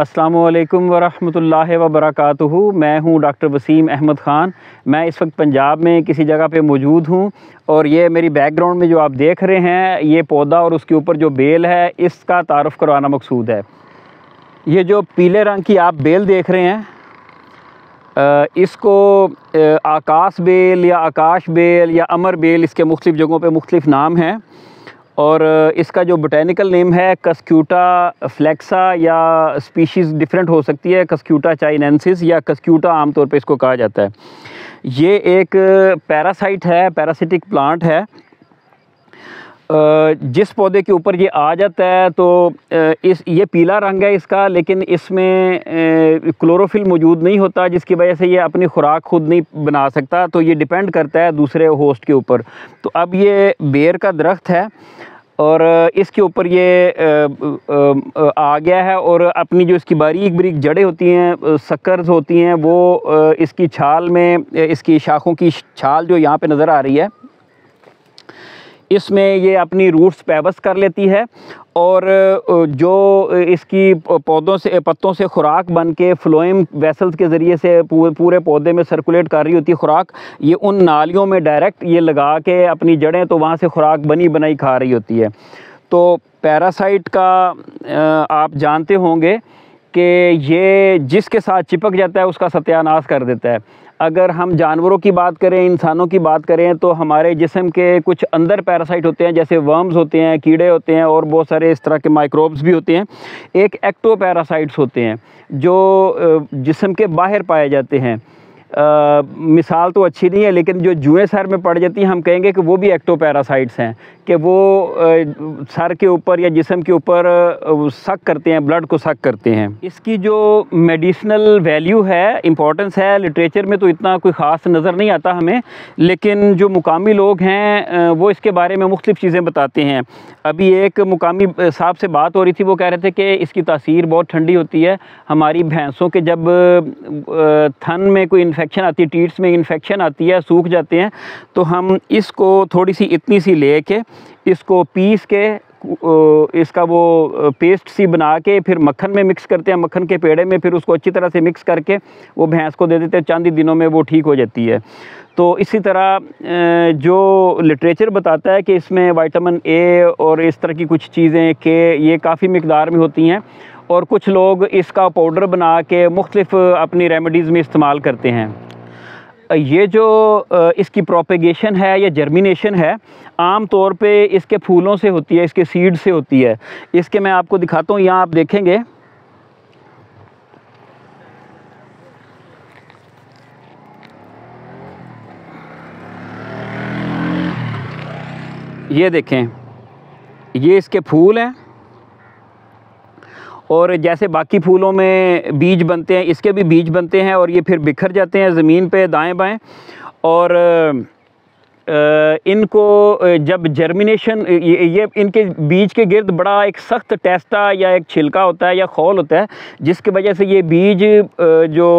अस्सलाम वालेकुम वरहमतुल्लाहि मैं हूं डॉक्टर वसीम अहमद ख़ान मैं इस वक्त पंजाब में किसी जगह पे मौजूद हूं और ये मेरी बैकग्राउंड में जो आप देख रहे हैं ये पौधा और उसके ऊपर जो बेल है इसका तारफ़ करवाना मकसूद है ये जो पीले रंग की आप बेल देख रहे हैं इसको आकाश बेल या आकाश बेल या अमर बेल इसके मुख्तफ जगहों पर मुख्तफ नाम हैं और इसका जो बोटेनिकल नेम है कस्क्यूटा फ्लैक्सा या स्पीशीज़ डिफरेंट हो सकती है कस्क्यूटा चाइनेंसिस या कस्क्यूटा आमतौर पे इसको कहा जाता है ये एक पैरासाइट है पैरासिटिक प्लांट है जिस पौधे के ऊपर ये आ जाता है तो इस ये पीला रंग है इसका लेकिन इसमें क्लोरोफिल मौजूद नहीं होता जिसकी वजह से ये अपनी खुराक खुद नहीं बना सकता तो ये डिपेंड करता है दूसरे होस्ट के ऊपर तो अब ये बेर का दरख्त है और इसके ऊपर ये आ गया है और अपनी जो इसकी बारीक बारीक जड़ें होती हैं सकर्स होती हैं वो इसकी छाल में इसकी शाखों की छाल जो यहाँ पे नज़र आ रही है इसमें ये अपनी रूट्स पैबस कर लेती है और जो इसकी पौधों से पत्तों से खुराक बन के फ्लोइम वेसल्स के ज़रिए से पूरे पौधे में सर्कुलेट कर रही होती है खुराक ये उन नालियों में डायरेक्ट ये लगा के अपनी जड़ें तो वहाँ से खुराक बनी बनाई खा रही होती है तो पैरासाइट का आप जानते होंगे कि ये जिसके साथ चिपक जाता है उसका सत्यानाश कर देता है अगर हम जानवरों की बात करें इंसानों की बात करें तो हमारे जिसम के कुछ अंदर पैरासाइट होते हैं जैसे वर्म्स होते हैं कीड़े होते हैं और बहुत सारे इस तरह के माइक्रोब्स भी होते हैं एक एक्टो पैरासाइट्स होते हैं जो जिसम के बाहर पाए जाते हैं आ, मिसाल तो अच्छी नहीं है लेकिन जो जुएँ सर में पड़ जाती हैं हम कहेंगे कि वो भी एक्टो पैरासाइट्स हैं कि वो आ, सर के ऊपर या जिसम के ऊपर शक करते हैं ब्लड को शक करते हैं इसकी जो मेडिसिनल वैल्यू है इम्पोर्टेंस है लिटरेचर में तो इतना कोई ख़ास नज़र नहीं आता हमें लेकिन जो मुकामी लोग हैं वो इसके बारे में मुख्तफ चीज़ें बताते हैं अभी एक मुकामी साहब से बात हो रही थी वो कह रहे थे कि इसकी तासीर बहुत ठंडी होती है हमारी भैंसों के जब थन में कोई इन्फेक्शन आती है टीट्स में इन्फेक्शन आती है सूख जाते हैं तो हम इसको थोड़ी सी इतनी सी ले के इसको पीस के इसका वो पेस्ट सी बना के फिर मक्खन में मिक्स करते हैं मक्खन के पेड़े में फिर उसको अच्छी तरह से मिक्स करके वो भैंस को दे देते हैं चांदी दिनों में वो ठीक हो जाती है तो इसी तरह जो लिटरेचर बताता है कि इसमें विटामिन ए और इस तरह की कुछ चीज़ें के ये काफ़ी मकदार में होती हैं और कुछ लोग इसका पाउडर बना के मुख्तफ अपनी रेमडीज़ में इस्तेमाल करते हैं ये जो इसकी प्रोपेगेशन है या जर्मिनेशन है आम तौर पे इसके फूलों से होती है इसके सीड से होती है इसके मैं आपको दिखाता हूँ यहाँ आप देखेंगे ये देखें ये इसके फूल हैं और जैसे बाकी फूलों में बीज बनते हैं इसके भी बीज बनते हैं और ये फिर बिखर जाते हैं ज़मीन पे दाएं बाएं और इनको जब जर्मिनेशन ये, इनके बीज के गिर्द बड़ा एक सख्त टेस्टा या एक छिलका होता है या खोल होता है जिसकी वजह से ये बीज जो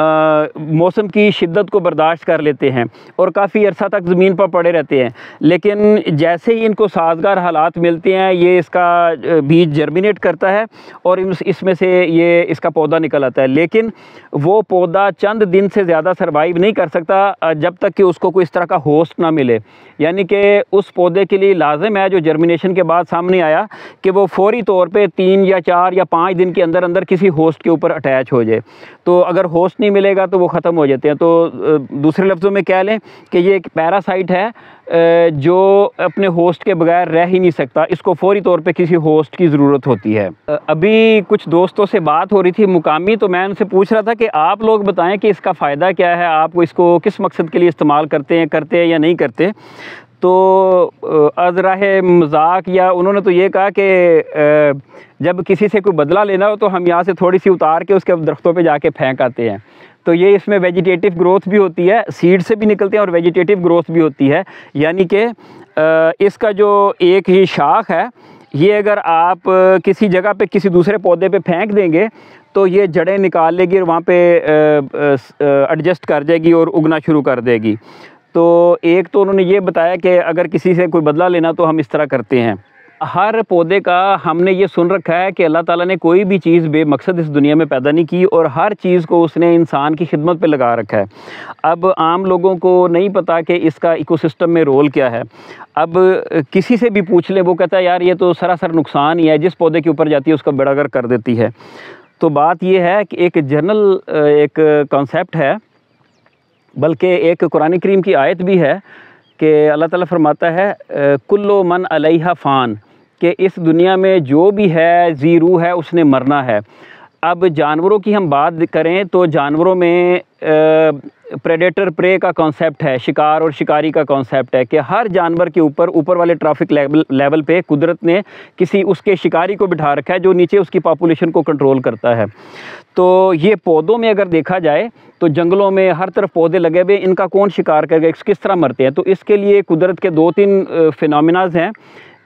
मौसम की शिद्दत को बर्दाश्त कर लेते हैं और काफ़ी अरसा तक ज़मीन पर पड़े रहते हैं लेकिन जैसे ही इनको साजगार हालात मिलते हैं ये इसका बीज जर्मिनेट करता है और इसमें से ये इसका पौधा निकल आता है लेकिन वो पौधा चंद दिन से ज़्यादा सर्वाइव नहीं कर सकता जब तक कि उसको कोई इस तरह का होस्ट ना मिले यानी कि उस पौधे के लिए लाजम है जो जर्मिनेशन के बाद सामने आया कि वो फौरी तौर पर तीन या चार या पाँच दिन के अंदर अंदर किसी होस्ट के ऊपर अटैच हो जाए तो अगर होस्ट नहीं नहीं मिलेगा तो वो ख़त्म हो जाते हैं तो दूसरे लफ्ज़ों में कह लें कि ये एक पैरासाइट है जो अपने होस्ट के बगैर रह ही नहीं सकता इसको फौरी तौर पे किसी होस्ट की ज़रूरत होती है अभी कुछ दोस्तों से बात हो रही थी मुकामी तो मैं उनसे पूछ रहा था कि आप लोग बताएं कि इसका फ़ायदा क्या है आप इसको किस मकसद के लिए इस्तेमाल करते हैं करते हैं या नहीं करते तो अजरा मजाक या उन्होंने तो ये कहा कि जब किसी से कोई बदला लेना हो तो हम यहाँ से थोड़ी सी उतार के उसके दरख्तों पे जाके फेंक आते हैं तो ये इसमें वेजिटेटिव ग्रोथ भी होती है सीड से भी निकलते हैं और वेजिटेटिव ग्रोथ भी होती है यानी कि इसका जो एक ही शाख है ये अगर आप किसी जगह पे किसी दूसरे पौधे पे फेंक देंगे तो ये जड़ें निकाल लेगी और वहाँ पे एडजस्ट कर जाएगी और उगना शुरू कर देगी तो एक तो उन्होंने ये बताया कि अगर किसी से कोई बदला लेना तो हम इस तरह करते हैं हर पौधे का हमने ये सुन रखा है कि अल्लाह ताला ने कोई भी चीज़ बेमकसद इस दुनिया में पैदा नहीं की और हर चीज़ को उसने इंसान की खिदमत पे लगा रखा है अब आम लोगों को नहीं पता कि इसका इकोसिस्टम में रोल क्या है अब किसी से भी पूछ ले वो कहता है यार ये तो सरासर नुकसान ही है जिस पौधे के ऊपर जाती है उसका बेड़ागर कर देती है तो बात यह है कि एक जनरल एक कॉन्सेप्ट है बल्कि एक कुरान करीम की आयत भी है कि अल्लाह ताला फरमाता है कुल्लो मन अलैहा फ़ान कि इस दुनिया में जो भी है ज़ीरू है उसने मरना है अब जानवरों की हम बात करें तो जानवरों में प्रेडेटर प्रे का कॉन्सेप्ट है शिकार और शिकारी का कॉन्सेप्ट है कि हर जानवर के ऊपर ऊपर वाले ट्रैफिक लेवल लेवल पे कुदरत ने किसी उसके शिकारी को बिठा रखा है जो नीचे उसकी पॉपुलेशन को कंट्रोल करता है तो ये पौधों में अगर देखा जाए तो जंगलों में हर तरफ पौधे लगे हुए इनका कौन शिकार करेगा किस तरह मरते हैं तो इसके लिए कुदरत के दो तीन फिनमिनाज हैं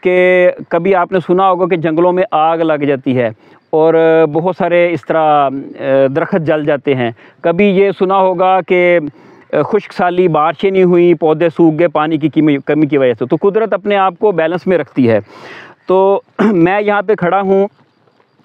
कि कभी आपने सुना होगा कि जंगलों में आग लग जाती है और बहुत सारे इस तरह दरख्त जल जाते हैं कभी ये सुना होगा कि खुश्क साली बारिशें नहीं हुई पौधे सूख गए पानी की कमी की वजह से तो कुदरत अपने आप को बैलेंस में रखती है तो मैं यहाँ पे खड़ा हूँ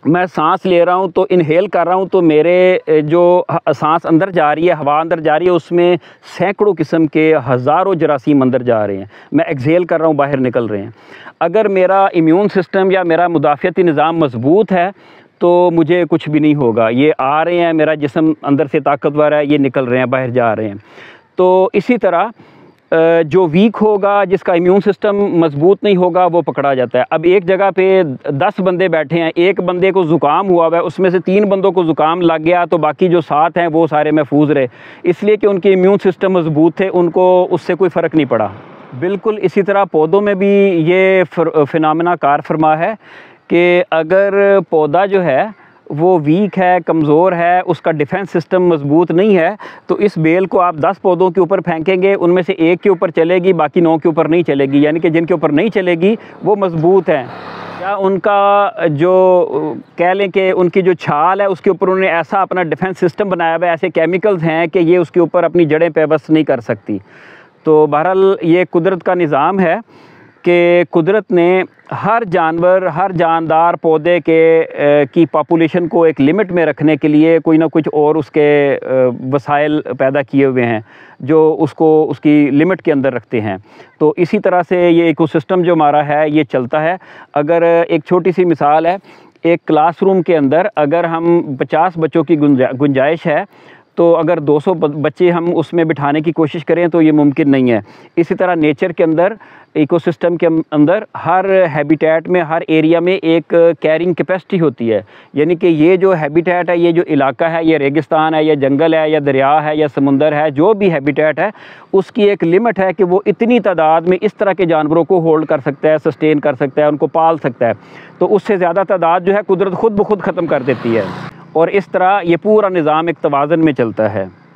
मैं सांस ले रहा हूँ तो इनहेल कर रहा हूँ तो मेरे जो सांस अंदर जा रही है हवा अंदर जा रही है उसमें सैकड़ों किस्म के हज़ारों जरासीम अंदर जा रहे हैं मैं एक्जेल कर रहा हूँ बाहर निकल रहे हैं अगर मेरा इम्यून सिस्टम या मेरा मुदाफ़ती निज़ाम मजबूत है तो मुझे कुछ भी नहीं होगा ये आ रहे हैं मेरा जिसम अंदर से ताकतवर है ये निकल रहे हैं बाहर जा रहे हैं तो इसी तरह जो वीक होगा जिसका इम्यून सिस्टम मजबूत नहीं होगा वो पकड़ा जाता है अब एक जगह पे दस बंदे बैठे हैं एक बंदे को ज़ुकाम हुआ हुआ है उसमें से तीन बंदों को ज़ुकाम लग गया तो बाकी जो सात हैं वो सारे महफूज रहे इसलिए कि उनके इम्यून सिस्टम मजबूत थे उनको उससे कोई फ़र्क नहीं पड़ा बिल्कुल इसी तरह पौधों में भी ये फिनमिना कार फरमा है कि अगर पौधा जो है वो वीक है कमज़ोर है उसका डिफेंस सिस्टम मजबूत नहीं है तो इस बेल को आप दस पौधों के ऊपर फेंकेंगे उनमें से एक के ऊपर चलेगी बाकी नौ के ऊपर नहीं चलेगी यानी कि जिनके ऊपर नहीं चलेगी वो मजबूत हैं या उनका जो कह लें कि उनकी जो छाल है उसके ऊपर उन्होंने ऐसा अपना डिफेंस सिस्टम बनाया हुआ है ऐसे केमिकल्स हैं कि ये उसके ऊपर अपनी जड़ें पेवस्त नहीं कर सकती तो बहरहाल ये कुदरत का निज़ाम है कि कुदरत ने हर जानवर हर जानदार पौधे के की पापुलेशन को एक लिमिट में रखने के लिए कोई ना कुछ और उसके वसाइल पैदा किए हुए हैं जो उसको उसकी लिमिट के अंदर रखते हैं तो इसी तरह से ये इकोसिस्टम जो हमारा है ये चलता है अगर एक छोटी सी मिसाल है एक क्लासरूम के अंदर अगर हम 50 बच्चों की गुंजा गुंजाइश है तो अगर 200 बच्चे हम उसमें बिठाने की कोशिश करें तो ये मुमकिन नहीं है इसी तरह नेचर के अंदर इकोसिस्टम के अं-, अंदर हर हैबिटेट में हर एरिया में एक कैरिंग कैपेसिटी होती है यानी कि ये जो हैबिटेट है ये जो इलाका है ये रेगिस्तान है या जंगल है या दरिया है या समुंदर है जो भी हैबिटेट है उसकी एक लिमिट है कि वो इतनी तादाद में इस तरह के जानवरों को होल्ड कर सकता है सस्टेन कर सकता है उनको पाल सकता है तो उससे ज़्यादा तादाद जो है कुदरत खुद ब खुद ख़त्म कर देती है और इस तरह ये पूरा निज़ाम एक तोज़न में चलता है